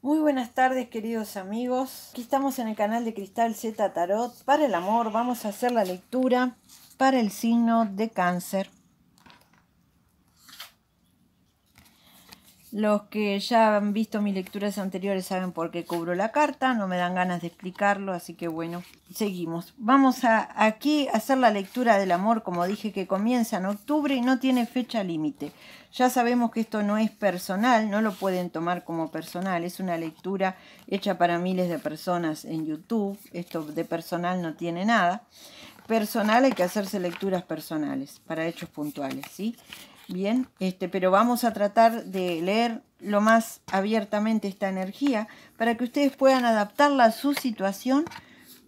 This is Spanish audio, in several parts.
Muy buenas tardes queridos amigos, aquí estamos en el canal de Cristal Z Tarot. Para el amor vamos a hacer la lectura para el signo de cáncer. Los que ya han visto mis lecturas anteriores saben por qué cubro la carta, no me dan ganas de explicarlo, así que bueno, seguimos. Vamos a aquí a hacer la lectura del amor, como dije que comienza en octubre y no tiene fecha límite. Ya sabemos que esto no es personal, no lo pueden tomar como personal, es una lectura hecha para miles de personas en YouTube, esto de personal no tiene nada. Personal hay que hacerse lecturas personales, para hechos puntuales, ¿sí? Bien, este, pero vamos a tratar de leer lo más abiertamente esta energía para que ustedes puedan adaptarla a su situación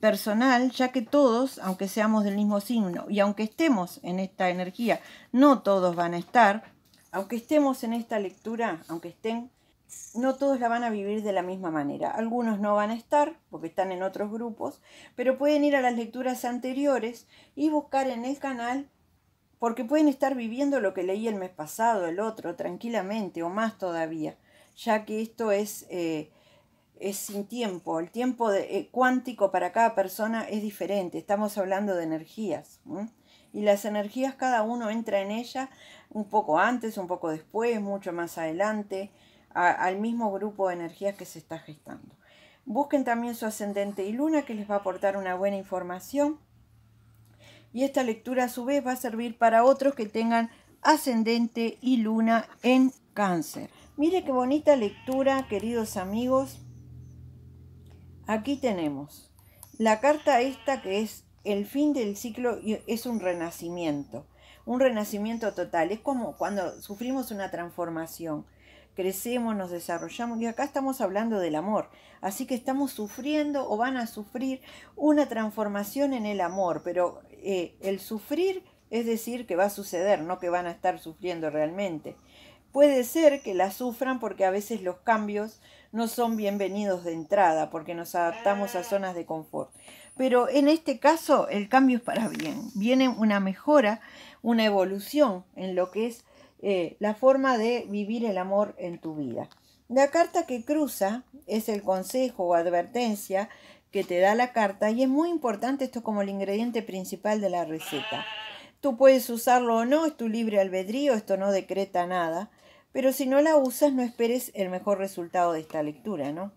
personal, ya que todos, aunque seamos del mismo signo y aunque estemos en esta energía, no todos van a estar, aunque estemos en esta lectura, aunque estén, no todos la van a vivir de la misma manera. Algunos no van a estar porque están en otros grupos, pero pueden ir a las lecturas anteriores y buscar en el canal porque pueden estar viviendo lo que leí el mes pasado, el otro, tranquilamente o más todavía, ya que esto es, eh, es sin tiempo, el tiempo eh, cuántico para cada persona es diferente, estamos hablando de energías. Y las energías cada uno entra en ellas un poco antes, un poco después, mucho más adelante, al mismo grupo de energías que se está gestando. Busquen también su ascendente y luna que les va a aportar una buena información y esta lectura a su vez va a servir para otros que tengan ascendente y luna en cáncer. Mire qué bonita lectura, queridos amigos. Aquí tenemos la carta esta que es el fin del ciclo y es un renacimiento, un renacimiento total. Es como cuando sufrimos una transformación crecemos, nos desarrollamos. Y acá estamos hablando del amor. Así que estamos sufriendo o van a sufrir una transformación en el amor, pero eh, el sufrir es decir que va a suceder, no que van a estar sufriendo realmente. Puede ser que la sufran porque a veces los cambios no son bienvenidos de entrada, porque nos adaptamos a ah. zonas de confort. Pero en este caso el cambio es para bien. Viene una mejora, una evolución en lo que es eh, la forma de vivir el amor en tu vida. La carta que cruza es el consejo o advertencia que te da la carta y es muy importante esto como el ingrediente principal de la receta. Tú puedes usarlo o no, es tu libre albedrío, esto no decreta nada, pero si no la usas no esperes el mejor resultado de esta lectura, ¿no?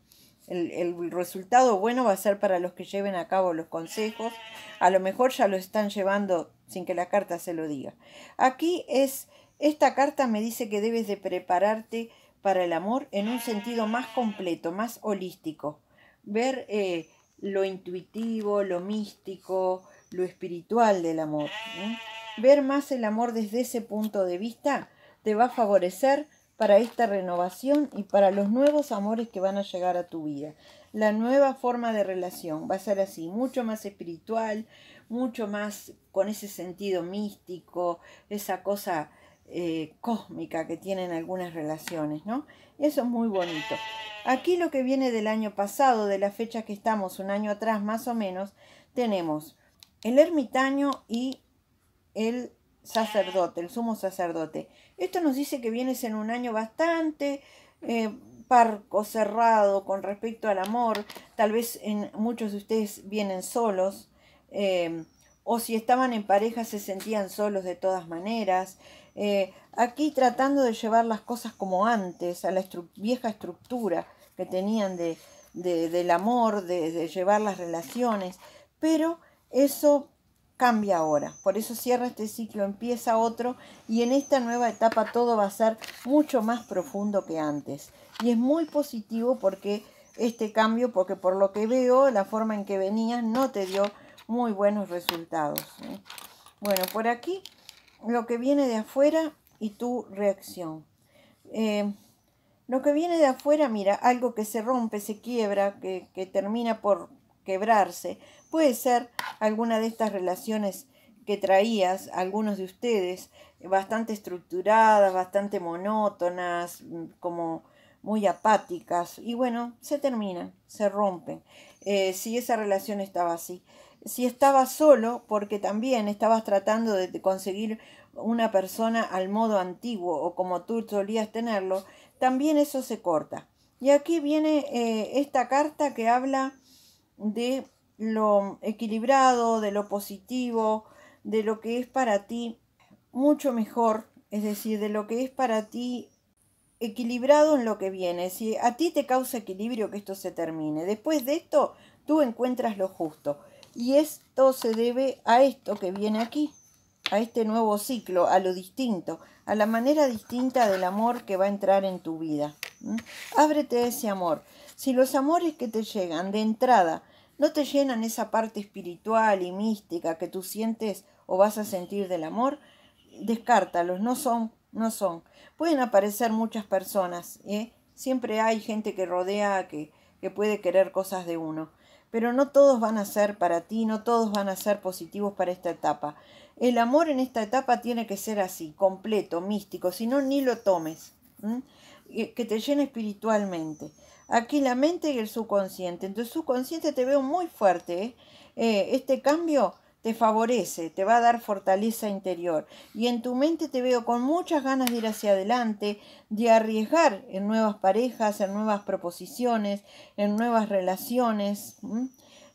El, el, resultado bueno va a ser para los que lleven a cabo los consejos, a lo mejor ya lo están llevando sin que la carta se lo diga. Aquí es, esta carta me dice que debes de prepararte para el amor en un sentido más completo, más holístico, ver eh, lo intuitivo, lo místico, lo espiritual del amor. ¿eh? Ver más el amor desde ese punto de vista te va a favorecer para esta renovación y para los nuevos amores que van a llegar a tu vida. La nueva forma de relación va a ser así, mucho más espiritual, mucho más con ese sentido místico, esa cosa eh, cósmica que tienen algunas relaciones, ¿no? Eso es muy bonito. Aquí lo que viene del año pasado, de la fecha que estamos un año atrás más o menos, tenemos el ermitaño y el sacerdote, el sumo sacerdote. Esto nos dice que vienes en un año bastante eh, parco, cerrado con respecto al amor. Tal vez en, muchos de ustedes vienen solos. Eh, o si estaban en pareja se sentían solos de todas maneras. Eh, aquí tratando de llevar las cosas como antes, a la vieja estructura que tenían de, del amor, de, de llevar las relaciones, pero eso cambia ahora. Por eso cierra este ciclo, empieza otro y en esta nueva etapa todo va a ser mucho más profundo que antes. Y es muy positivo porque este cambio, porque por lo que veo, la forma en que venías no te dio muy buenos resultados. ¿eh? Bueno, por aquí lo que viene de afuera y tu reacción. Eh, lo que viene de afuera, mira, algo que se rompe, se quiebra, que, termina por quebrarse, puede ser alguna de estas relaciones que traías, algunos de ustedes, bastante estructuradas, bastante monótonas, como muy apáticas, y bueno, se termina se rompen, eh, si esa relación estaba así si estabas solo, porque también estabas tratando de conseguir una persona al modo antiguo o como tú solías tenerlo, también eso se corta. Y aquí viene eh, esta carta que habla de lo equilibrado, de lo positivo, de lo que es para ti mucho mejor, es decir, de lo que es para ti equilibrado en lo que viene. Si a ti te causa equilibrio que esto se termine. Después de esto, tú encuentras lo justo. Y esto se debe a esto que viene aquí, a este nuevo ciclo, a lo distinto, a la manera distinta del amor que va a entrar en tu vida. Ábrete ese amor. Si los amores que te llegan de entrada no te llenan esa parte espiritual y mística que tú sientes o vas a sentir del amor, descártalos, no son, no son. Pueden aparecer muchas personas, ¿eh? siempre hay gente que rodea, que puede querer cosas de uno pero no todos van a ser para ti, no todos van a ser positivos para esta etapa. El amor en esta etapa tiene que ser así, completo, místico, si no, ni lo tomes, que te llene espiritualmente. Aquí la mente y el subconsciente. Entonces, subconsciente te veo muy fuerte. ¿eh? Eh, este cambio te favorece, te va a dar fortaleza interior. Y en tu mente te veo con muchas ganas de ir hacia adelante, de arriesgar en nuevas parejas, en nuevas proposiciones, en nuevas relaciones.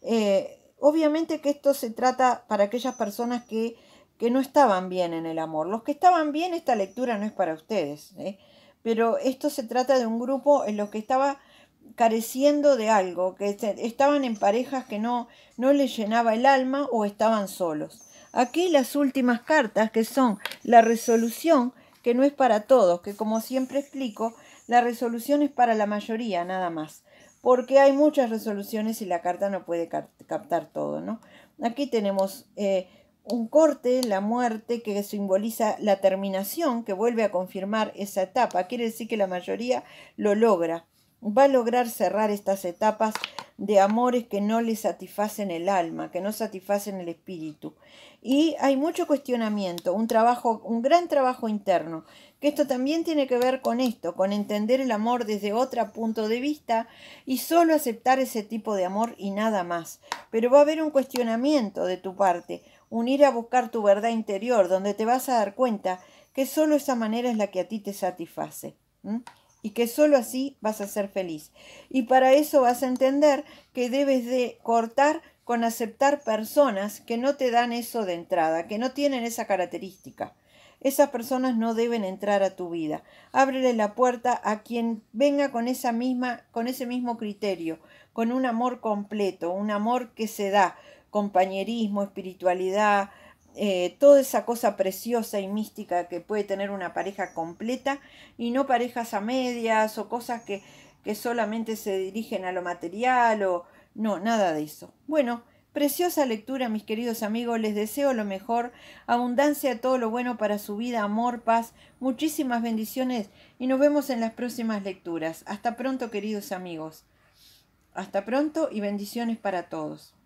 Eh, obviamente que esto se trata para aquellas personas que, que, no estaban bien en el amor. Los que estaban bien, esta lectura no es para ustedes. ¿eh? Pero esto se trata de un grupo en los que estaba careciendo de algo, que estaban en parejas que no, no les llenaba el alma o estaban solos. Aquí las últimas cartas, que son la resolución, que no es para todos, que como siempre explico, la resolución es para la mayoría nada más, porque hay muchas resoluciones y la carta no puede captar todo, ¿no? Aquí tenemos eh, un corte, la muerte, que simboliza la terminación, que vuelve a confirmar esa etapa, quiere decir que la mayoría lo logra va a lograr cerrar estas etapas de amores que no le satisfacen el alma, que no satisfacen el espíritu. Y hay mucho cuestionamiento, un trabajo, un gran trabajo interno, que esto también tiene que ver con esto, con entender el amor desde otro punto de vista y solo aceptar ese tipo de amor y nada más. Pero va a haber un cuestionamiento de tu parte, un ir a buscar tu verdad interior, donde te vas a dar cuenta que solo esa manera es la que a ti te satisface y que sólo así vas a ser feliz. Y para eso vas a entender que debes de cortar con aceptar personas que no te dan eso de entrada, que no tienen esa característica. Esas personas no deben entrar a tu vida. Ábrele la puerta a quien venga con esa misma con ese mismo criterio, con un amor completo, un amor que se da, compañerismo, espiritualidad, eh, toda esa cosa preciosa y mística que puede tener una pareja completa y no parejas a medias o cosas que, que solamente se dirigen a lo material o no, nada de eso. Bueno, preciosa lectura mis queridos amigos, les deseo lo mejor, abundancia, todo lo bueno para su vida, amor, paz, muchísimas bendiciones y nos vemos en las próximas lecturas. Hasta pronto queridos amigos, hasta pronto y bendiciones para todos.